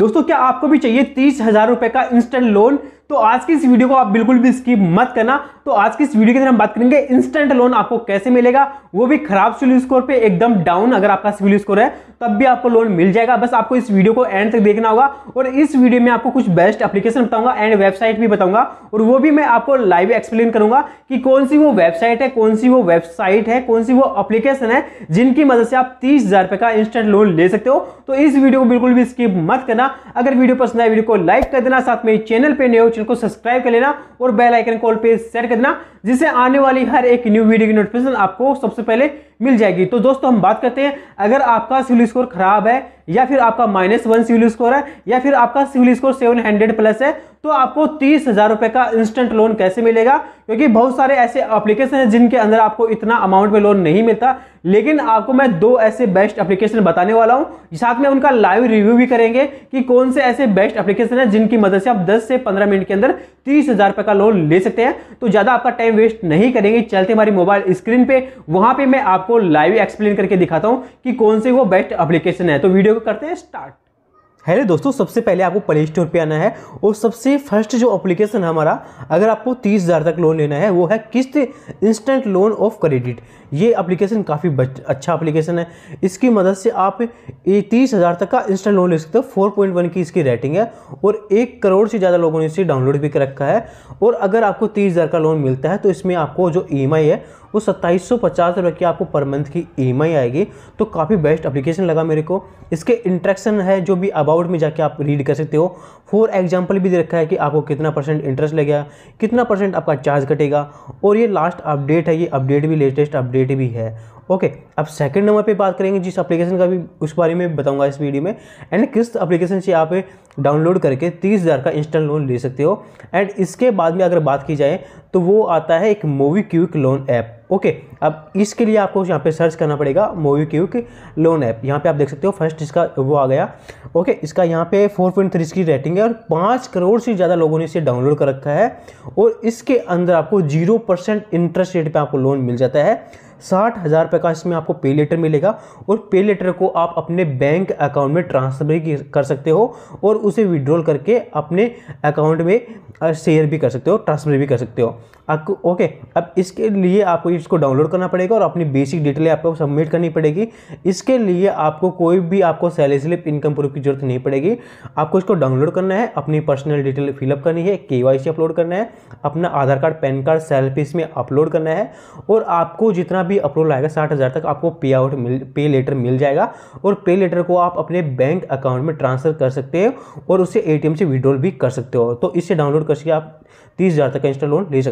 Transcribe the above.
दोस्तों क्या आपको भी चाहिए तीस हजार रुपए का इंस्टेंट लोन तो आज की इस वीडियो को आप बिल्कुल भी स्किप मत करना तो आज की इस वीडियो के अंदर हम बात करेंगे इंस्टेंट लोन आपको कैसे मिलेगा वो भी खराब सिविल स्कोर पे एकदम डाउन अगर आपका सिविल स्कोर है तब भी आपको लोन मिल जाएगा बस आपको इस वीडियो को एंड तक देखना होगा और इस वीडियो में आपको कुछ बेस्ट एप्लीकेशन बताऊंगा एंड वेबसाइट भी बताऊंगा और वो भी मैं आपको लाइव एक्सप्लेन करूंगा कि कौन सी वो वेबसाइट है कौन सी वो वेबसाइट है कौन सी वो एप्लीकेशन है जिनकी मदद से आप तीस का इंस्टेंट लोन ले सकते हो तो इस वीडियो को बिल्कुल भी स्किप मत करना देना अगर वीडियो पसंद आए वीडियो को लाइक कर देना साथ में चैनल पे नए चैनल को सब्सक्राइब कर लेना और बेल आइकन कॉल पे सेट कर देना जिससे आने वाली हर एक न्यू वीडियो की नोटिफिकेशन आपको सबसे पहले मिल जाएगी तो दोस्तों हम बात करते हैं अगर आपका सिविल स्कोर खराब है या फिर आपका माइनस वन सिविल स्कोर है या फिर आपका CIBIL score seven hundred plus है तो आपको तीस हजार रुपए का इंस्टेंट लोन कैसे मिलेगा क्योंकि बहुत सारे ऐसे एप्लीकेशन हैं जिनके अंदर आपको इतना अमाउंट में लोन नहीं मिलता लेकिन आपको मैं दो ऐसे बेस्ट एप्लीकेशन बताने वाला हूँ साथ में उनका लाइव रिव्यू भी करेंगे कि कौन से ऐसे बेस्ट एप्लीकेशन है जिनकी मदद से आप दस से पंद्रह मिनट के अंदर तीस हजार का लोन ले सकते हैं तो ज़्यादा आपका टाइम वेस्ट नहीं करेंगे चलते हमारी मोबाइल स्क्रीन पे वहां पर मैं आपको आपको लाइव एक्सप्लेन करके दिखाता हूँ कि कौन सी वो बेस्ट एप्लीकेशन है तो वीडियो को करते हैं स्टार्ट हेलो दोस्तों सबसे पहले आपको प्ले स्टोर पर आना है और सबसे फर्स्ट जो एप्लीकेशन है हमारा अगर आपको तीस हज़ार तक लोन लेना है वो है Kissht instant loan of credit ये एप्लीकेशन काफ़ी अच्छा एप्लीकेशन है इसकी मदद से आप तीस हज़ार तक का इंस्टेंट लोन ले सकते हो फोर पॉइंट वन की इसकी रेटिंग है और एक करोड़ से ज़्यादा लोगों ने इसे डाउनलोड भी कर रखा है और अगर आपको तीस हज़ार का लोन मिलता है तो इसमें आपको जो ई e है वो सत्ताईस सौ पचास रुपये की आपको पर मंथ की ई e आएगी तो काफ़ी बेस्ट अप्लीकेशन लगा मेरे को इसके इंट्रैक्शन है जो भी अब अबाउट में जाके आप रीड कर सकते हो फॉर एग्जाम्पल भी दे रखा है कि आपको कितना परसेंट इंटरेस्ट लगेगा कितना परसेंट आपका चार्ज कटेगा और ये लास्ट अपडेट है ये अपडेट भी लेटेस्ट अपडेट भी है ओके अब सेकंड नंबर पे बात करेंगे जिस एप्लीकेशन का भी उस बारे में बताऊंगा इस वीडियो में एंड किस एप्लीकेशन से आप डाउनलोड करके तीस हज़ार का इंस्टेंट लोन ले सकते हो एंड इसके बाद में अगर बात की जाए तो वो आता है एक मोवी क्यूक लोन ऐप ओके अब इसके लिए आपको यहाँ पे सर्च करना पड़ेगा मोवी क्यूक लोन ऐप यहाँ पे आप देख सकते हो फर्स्ट इसका वो आ गया ओके इसका यहाँ पे थ्री इसकी रेटिंग है और पाँच करोड़ से ज़्यादा लोगों ने इसे डाउनलोड कर रखा है और इसके अंदर आपको जीरो परसेंट इंटरेस्ट रेट पर आपको लोन मिल जाता है साठ हज़ार रुपये का इसमें आपको पे लेटर मिलेगा और पे लेटर को आप अपने बैंक अकाउंट में ट्रांसफ़र भी कर सकते हो और उसे विड्रॉल करके अपने अकाउंट में शेयर भी कर सकते हो ट्रांसफ़र भी कर सकते हो आपको ओके अब इसके लिए आपको इसको डाउनलोड करना पड़ेगा और अपनी बेसिक डिटेल आपको सबमिट करनी पड़ेगी इसके लिए आपको कोई भी आपको सैलरी स्लिप इनकम प्रूफ की जरूरत नहीं पड़ेगी आपको इसको डाउनलोड करना है अपनी पर्सनल डिटेल फिलअप करनी है के अपलोड करना है अपना Aadhaar card PAN card selfie इसमें अपलोड करना है और आपको जितना भी भी अप्रूवल आएगा साठ हज़ार तक आपको पे आउट मिल पे लेटर मिल जाएगा और पे लेटर को आप अपने बैंक अकाउंट में ट्रांसफ़र कर सकते हो और उसे ए से विड्रॉल भी कर सकते हो तो इसे डाउनलोड करके आप तीस हज़ार तक का इंस्टा लोन ले सकते